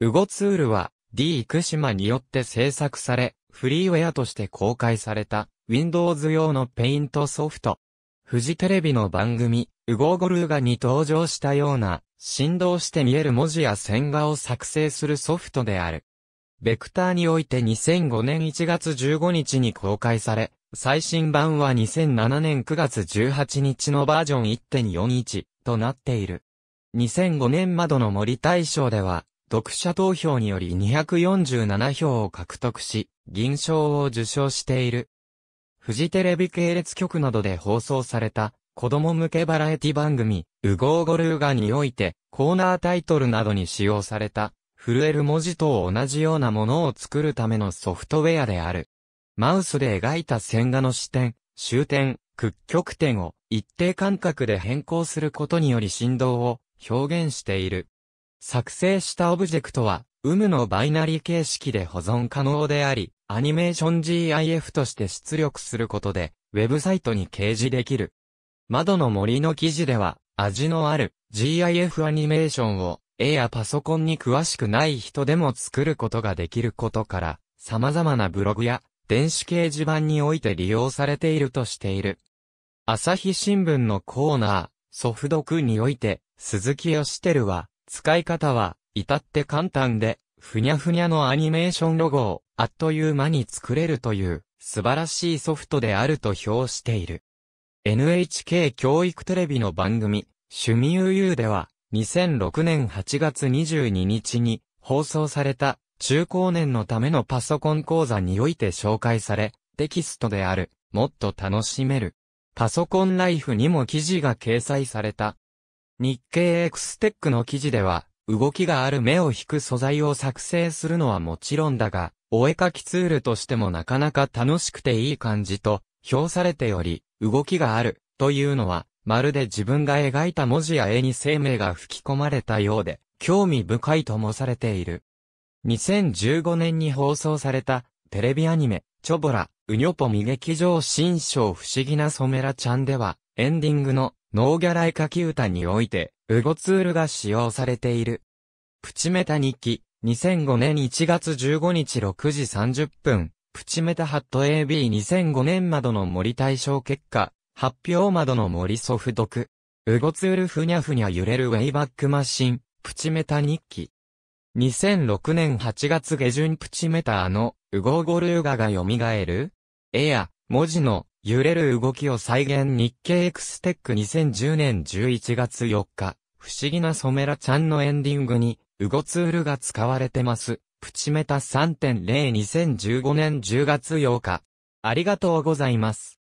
ウゴツールは D クシマによって制作され、フリーウェアとして公開された Windows 用のペイントソフト。フジテレビの番組、ウゴーゴルーガに登場したような、振動して見える文字や線画を作成するソフトである。ベクターにおいて2005年1月15日に公開され、最新版は2007年9月18日のバージョン1.41となっている。2005年窓の森大賞では、読者投票により247票を獲得し、銀賞を受賞している。フジテレビ系列局などで放送された、子供向けバラエティ番組、ウゴーゴルーガにおいて、コーナータイトルなどに使用された、震える文字と同じようなものを作るためのソフトウェアである。マウスで描いた線画の視点、終点、屈曲点を一定間隔で変更することにより振動を表現している。作成したオブジェクトは、有無のバイナリ形式で保存可能であり、アニメーション GIF として出力することで、ウェブサイトに掲示できる。窓の森の記事では、味のある GIF アニメーションを、絵やパソコンに詳しくない人でも作ることができることから、様々なブログや電子掲示板において利用されているとしている。朝日新聞のコーナー、ソフドクにおいて、鈴木義輝は、使い方は、至って簡単で、ふにゃふにゃのアニメーションロゴを、あっという間に作れるという、素晴らしいソフトであると評している。NHK 教育テレビの番組、趣味悠々では、2006年8月22日に放送された中高年のためのパソコン講座において紹介され、テキストである、もっと楽しめる。パソコンライフにも記事が掲載された。日経エクステックの記事では、動きがある目を引く素材を作成するのはもちろんだが、お絵描きツールとしてもなかなか楽しくていい感じと、評されており、動きがある、というのは、まるで自分が描いた文字や絵に生命が吹き込まれたようで、興味深いともされている。2015年に放送された、テレビアニメ、チョボラ、ウニョポミ劇場新章不思議なソメラちゃんでは、エンディングの、ノーギャライカキ歌において、ウゴツールが使用されている。プチメタ日記、2005年1月15日6時30分、プチメタハット AB2005 年窓の森対象結果、発表窓の森ソフトク。ウゴツールふにゃふにゃ揺れるウェイバックマシン、プチメタ日記。2006年8月下旬プチメタあの、ウゴゴルーガが蘇る絵や、文字の、揺れる動きを再現日経エクステック2010年11月4日、不思議なソメラちゃんのエンディングに、ウゴツールが使われてます。プチメタ3.02015年10月8日。ありがとうございます。